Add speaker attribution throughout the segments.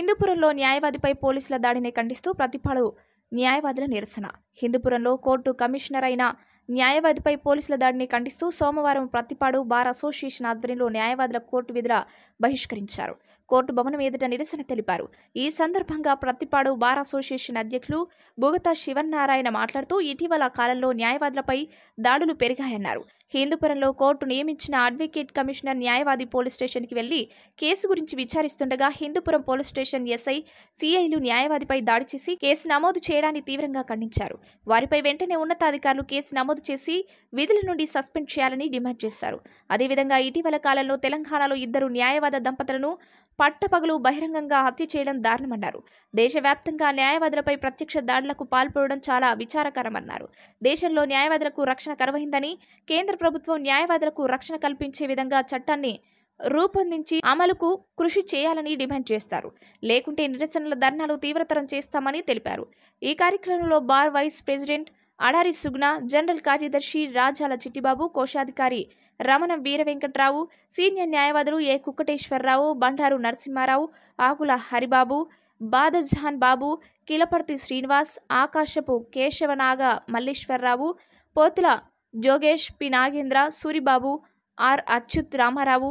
Speaker 1: ఇందుపురంలో న్యాయవాదిపై పోలీసుల దాడిని ఖండిస్తూ ప్రతిపాడు న్యాయవాదుల నిరసన హిందూపురంలో కోర్టు కమిషనర్ అయిన న్యాయవాదిపై పోలీసుల దాడిని ఖండిస్తూ సోమవారం ప్రతిపాడు బార్ అసోసియేషన్ ఆధ్వర్యంలో న్యాయవాదుల కోర్టు విధుల బహిష్కరించారు కోర్టు భవనం ఎదుట నిరసన తెలిపారు ఈ సందర్భంగా ప్రతిపాడు బార్ అసోసియేషన్ అధ్యక్షులు బుగత శివన్నారాయణ మాట్లాడుతూ ఇటీవల కాలంలో న్యాయవాదులపై దాడులు పెరిగాయన్నారు హిందూపురంలో కోర్టు నియమించిన అడ్వకేట్ కమిషనర్ న్యాయవాది పోలీస్ స్టేషన్కి వెళ్లి కేసు గురించి విచారిస్తుండగా హిందూపురం పోలీస్ స్టేషన్ ఎస్ఐ సిఐలు న్యాయవాదిపై దాడి చేసి కేసు నమోదు చేయడాన్ని తీవ్రంగా ఖండించారు వారిపై వెంటనే ఉన్నతాధికారులు కేసు నమోదు చేసి విధుల నుండి సస్పెండ్ చేయాలని డిమాండ్ చేశారు అదేవిధంగా ఇటీవల కాలంలో తెలంగాణలో ఇద్దరు న్యాయవాద దంపతులను పట్టపగలు బహిరంగంగా హత్య చేయడం దారుణమన్నారు దేశవ్యాప్తంగా న్యాయవాదులపై ప్రత్యక్ష దాడులకు పాల్పడడం చాలా విచారకరమన్నారు దేశంలో న్యాయవాదులకు రక్షణ కరవహిందని కేంద్ర ప్రభుత్వం న్యాయవాదులకు రక్షణ కల్పించే విధంగా చట్టాన్ని రూపొందించి అమలుకు కృషి చేయాలని డిమాండ్ చేస్తారు లేకుంటే నిరసనల ధర్నాలు తీవ్రతరం చేస్తామని తెలిపారు ఈ కార్యక్రమంలో bar vice president Adari Sugna general కార్యదర్శి రాజాల చిట్టిబాబు కోశాధికారి రమణ వీరవెంకట్రావు సీనియర్ న్యాయవాదులు ఏ కుక్కటేశ్వరరావు బండారు నరసింహారావు ఆకుల హరిబాబు బాదజాన్ బాబు కిలపర్తి శ్రీనివాస్ ఆకాశపు కేశవనాగ మల్లేశ్వరరావు పోతుల జోగేష్ పి నాగేంద్ర సూరిబాబు ఆర్ అచ్యుత్ రామారావు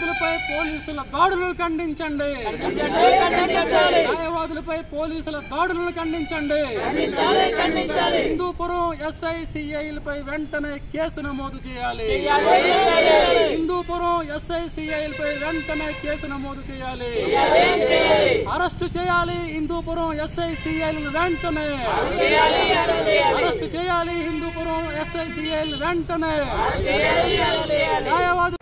Speaker 2: న్యాయవాదులపై పోలీసుల దాడులను ఖండించండి న్యాయవాదులపై పోలీసుల దాడులను ఖండించండి హిందూపురం ఎస్ఐ సిఐలపై వెంటనే కేసు నమోదు చేయాలి హిందూపురం ఎస్ఐ సిఐలపై వెంటనే కేసు నమోదు చేయాలి అరెస్టు చేయాలి హిందూపురం ఎస్ఐ సిఐ వెంటనే అరెస్టు చేయాలి హిందూపురం ఎస్ఐ సిఐ వెంటనే న్యాయవాదు